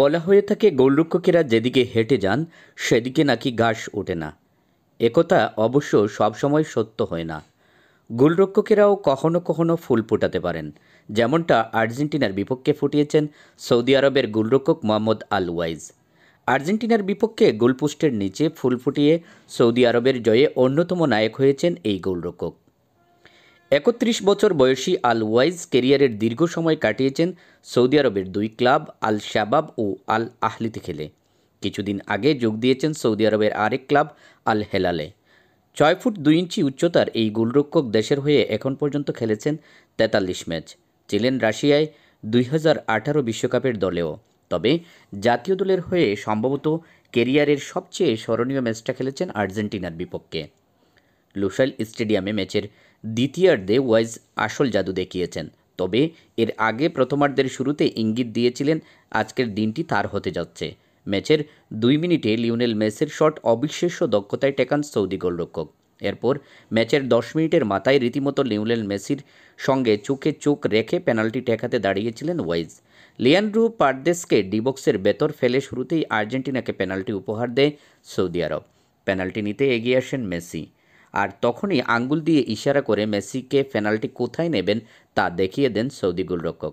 বলা হয়ে থাকে গোলরক্ষকেরা যেদিকে হেঁটে যান সেদিকে নাকি ঘাস ওঠে না একথা অবশ্য সবসময় সত্য হয় না গোলরক্ষকেরাও কখনো কখনো ফুল ফোটাতে পারেন যেমনটা আর্জেন্টিনার বিপক্ষে ফুটিয়েছেন সৌদি আরবের গোলরক্ষক মোহাম্মদ আল ওয়াইজ আর্জেন্টিনার বিপক্ষে গোলপোস্টের নিচে ফুল ফুটিয়ে সৌদি আরবের জয়ে অন্যতম নায়ক হয়েছেন এই গোলরক্ষক একত্রিশ বছর বয়সী আল ওয়াইজ কেরিয়ারের দীর্ঘ সময় কাটিয়েছেন সৌদি আরবের দুই ক্লাব আল শাবাব ও আল আহলিতে খেলে কিছুদিন আগে যোগ দিয়েছেন সৌদি আরবের আরেক ক্লাব আল হেলালে ছয় ফুট দুই ইঞ্চি উচ্চতার এই গোলরক্ষক দেশের হয়ে এখন পর্যন্ত খেলেছেন তেতাল্লিশ ম্যাচ ছিলেন রাশিয়ায় দুই হাজার বিশ্বকাপের দলেও তবে জাতীয় দলের হয়ে সম্ভবত কেরিয়ারের সবচেয়ে স্মরণীয় ম্যাচটা খেলেছেন আর্জেন্টিনার বিপক্ষে লুসাইল স্টেডিয়ামে ম্যাচের দ্বিতীয়ার্ধে ওয়াইজ আসল জাদু দেখিয়েছেন তবে এর আগে প্রথমার্ধের শুরুতে ইঙ্গিত দিয়েছিলেন আজকের দিনটি তার হতে যাচ্ছে ম্যাচের দুই মিনিটে লিওনেল মেসের শট অবিশ্বাস্য দক্ষতায় টেকান সৌদি গোলরক্ষক এরপর ম্যাচের দশ মিনিটের মাথায় রীতিমতো লিওনেল মেসির সঙ্গে চোখে চোখ রেখে পেনাল্টি ঠেকাতে দাঁড়িয়েছিলেন ওয়াইজ লিয়ান্ড্রু পারদেসকে ডিবক্সের বেতর ফেলে শুরুতেই আর্জেন্টিনাকে পেনাল্টি উপহার দেয় সৌদি আরব পেনাল্টি নিতে এগিয়ে আসেন মেসি আর তখনই আঙ্গুল দিয়ে ইশারা করে মেসিকে ফেনাল্টি কোথায় নেবেন তা দেখিয়ে দেন সৌদি গোলরক্ষক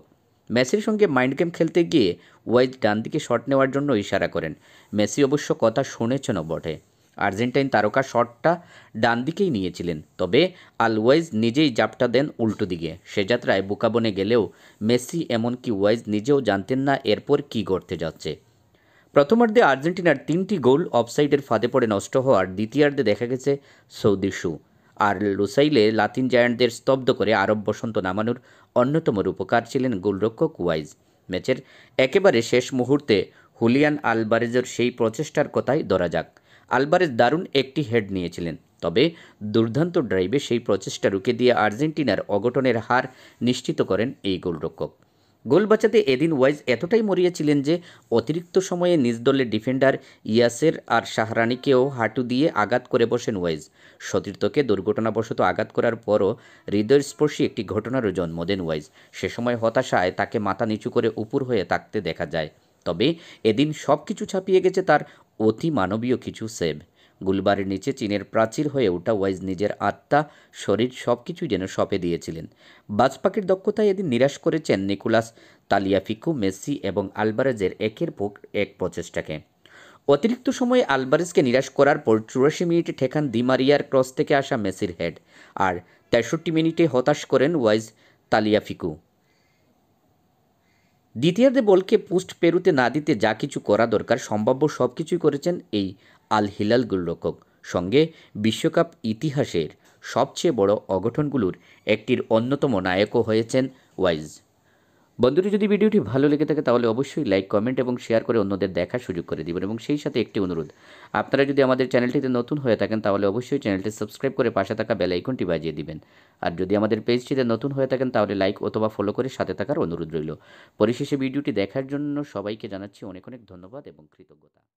মেসির সঙ্গে মাইন্ড গেম খেলতে গিয়ে ওয়াইজ ডান দিকে শট নেওয়ার জন্য ইশারা করেন মেসি অবশ্য কথা শুনেছেন বটে আর্জেন্টাইন তারকা শটটা ডান দিকেই নিয়েছিলেন তবে আল ওয়াইজ নিজেই জাপটা দেন উল্টো দিকে সে যাত্রায় বুকাবনে গেলেও মেসি এমনকি ওয়াইজ নিজেও জানতেন না এরপর কি করতে যাচ্ছে প্রথমার্ধে আর্জেন্টিনার তিনটি গোল অফসাইডের ফাঁদে পড়ে নষ্ট হওয়ার দ্বিতীয়ার্ধে দেখা গেছে সৌদি শু আর লুসাইলে লাতিন জায়ান্টদের স্তব্ধ করে আরব বসন্ত নামানোর অন্যতম রূপকার ছিলেন গোলরক্ষক ওয়াইজ ম্যাচের একেবারে শেষ মুহূর্তে হুলিয়ান আলবারেজের সেই প্রচেষ্টার কথাই ধরা যাক আলবারেজ দারুণ একটি হেড নিয়েছিলেন তবে দুর্দান্ত ড্রাইভে সেই প্রচেষ্টা রুখে দিয়ে আর্জেন্টিনার অঘটনের হার নিশ্চিত করেন এই গোলরক্ষক গোল বাঁচাতে এদিন ওয়াইজ এতটাই মরিয়েছিলেন যে অতিরিক্ত সময়ে নিজ দলের ডিফেন্ডার ইয়াসের আর শাহরানিকেও হাঁটু দিয়ে আঘাত করে বসেন ওয়াইজ সতীর্থকে দুর্ঘটনাবশত আঘাত করার পরও হৃদয়স্পর্শী একটি ঘটনারও জন্ম দেন ওয়াইজ সে সময় হতাশায় তাকে মাথা নিচু করে উপর হয়ে থাকতে দেখা যায় তবে এদিন সব কিছু ছাপিয়ে গেছে তার অতি মানবীয় কিছু সেভ গুলবারের নিচে চীনের প্রাচীর হয়ে ওঠা ওয়াইজ নিজের আত্মা শরীর সব কিছুই যেন সপে দিয়েছিলেন বাজপাকির দক্ষতায় এদিন নিরাশ করেছেন নিকোলাস তালিয়াফিকু মেসি এবং আলবারেজের একের ভোগ এক প্রচেষ্টাকে অতিরিক্ত সময়ে আলবারেজকে নিরাশ করার পর চুরাশি মিনিটে ঠেকান দিমারিয়ার ক্রস থেকে আসা মেসির হেড আর তেষট্টি মিনিটে হতাশ করেন ওয়াইজ তালিয়াফিকু দ্বিতীয়ার্ধে বলকে পুস্ট পেরুতে না দিতে যা কিছু করা দরকার সম্ভাব্য সব কিছুই করেছেন এই আল হিলাল গোলরক্ষক সঙ্গে বিশ্বকাপ ইতিহাসের সবচেয়ে বড় অগঠনগুলোর একটির অন্যতম নায়কও হয়েছেন ওয়াইজ বন্ধুটি যদি ভিডিওটি ভালো লেগে থাকে তাহলে অবশ্যই লাইক কমেন্ট এবং শেয়ার করে অন্যদের দেখার সুযোগ করে দেবেন এবং সেই সাথে একটি অনুরোধ আপনারা যদি আমাদের চ্যানেলটিতে নতুন হয়ে থাকেন তাহলে অবশ্যই চ্যানেলটি সাবস্ক্রাইব করে পাশে থাকা বেল আইকনটি বাজিয়ে দিবেন আর যদি আমাদের পেজটিতে নতুন হয়ে থাকেন তাহলে লাইক অথবা ফলো করে সাথে থাকার অনুরোধ রইল পরিশেষে ভিডিওটি দেখার জন্য সবাইকে জানাচ্ছি অনেক অনেক ধন্যবাদ এবং কৃতজ্ঞতা